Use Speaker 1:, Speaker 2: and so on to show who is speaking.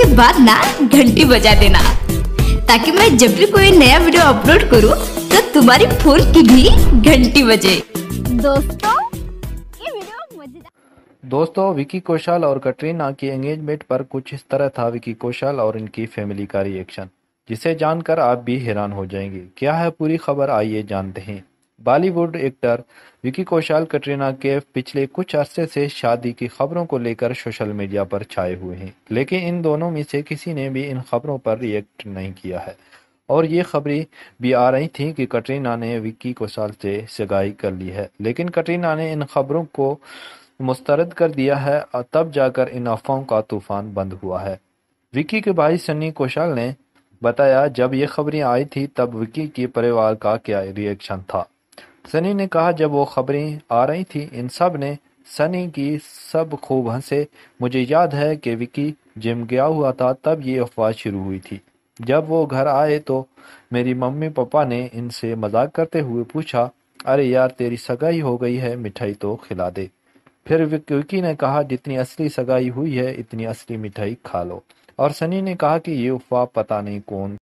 Speaker 1: के बाद ना घंटी बजा देना ताकि मैं जब भी कोई नया वीडियो अपलोड करूं तो तुम्हारी फोन की भी घंटी बजे दोस्तों
Speaker 2: दोस्तों विकी कौशल और कटरीना की एंगेजमेंट पर कुछ इस तरह था विकी कौशल और इनकी फैमिली का रिएक्शन जिसे जानकर आप भी हैरान हो जाएंगे क्या है पूरी खबर आइए जानते हैं बॉलीवुड एक्टर विकी कौशल कटरीना कैफ पिछले कुछ अरसे से शादी की खबरों को लेकर सोशल मीडिया पर छाए हुए हैं लेकिन इन दोनों में से किसी ने भी इन खबरों पर रिएक्ट नहीं किया है और ये खबरें भी आ रही थी कि कटरीना ने विक्की कौशल से सगाई कर ली है लेकिन कटरीना ने इन खबरों को मुस्तरद कर दिया है और तब जाकर इन अफवाहों का तूफान बंद हुआ है विक्की के भाई सन्नी कौशल ने बताया जब ये खबरें आई थी तब विक्की के परिवार का क्या रिएक्शन था सनी ने कहा जब वो खबरें आ रही थी इन सब ने सनी की सब खूब हंसे मुझे याद है कि विकी जिम गया हुआ था तब ये अफवाह शुरू हुई थी जब वो घर आए तो मेरी मम्मी पापा ने इनसे मजाक करते हुए पूछा अरे यार तेरी सगाई हो गई है मिठाई तो खिला दे फिर विकी ने कहा जितनी असली सगाई हुई है इतनी असली मिठाई खा लो और सनी ने कहा कि ये अफवाह पता नहीं कौन